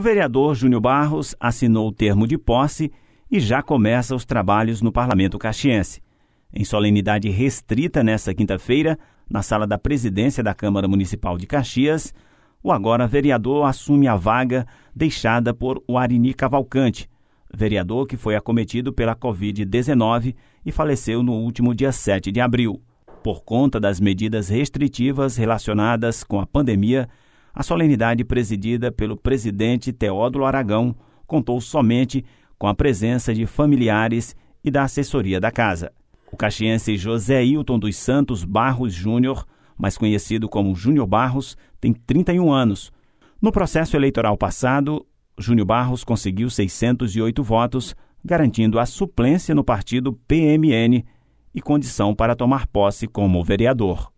O vereador Júnior Barros assinou o termo de posse e já começa os trabalhos no Parlamento Caxiense. Em solenidade restrita nesta quinta-feira, na sala da presidência da Câmara Municipal de Caxias, o agora vereador assume a vaga deixada por Arini Cavalcante, vereador que foi acometido pela Covid-19 e faleceu no último dia 7 de abril. Por conta das medidas restritivas relacionadas com a pandemia, a solenidade presidida pelo presidente Teódulo Aragão contou somente com a presença de familiares e da assessoria da casa. O caxiense José Hilton dos Santos Barros Júnior, mais conhecido como Júnior Barros, tem 31 anos. No processo eleitoral passado, Júnior Barros conseguiu 608 votos, garantindo a suplência no partido PMN e condição para tomar posse como vereador.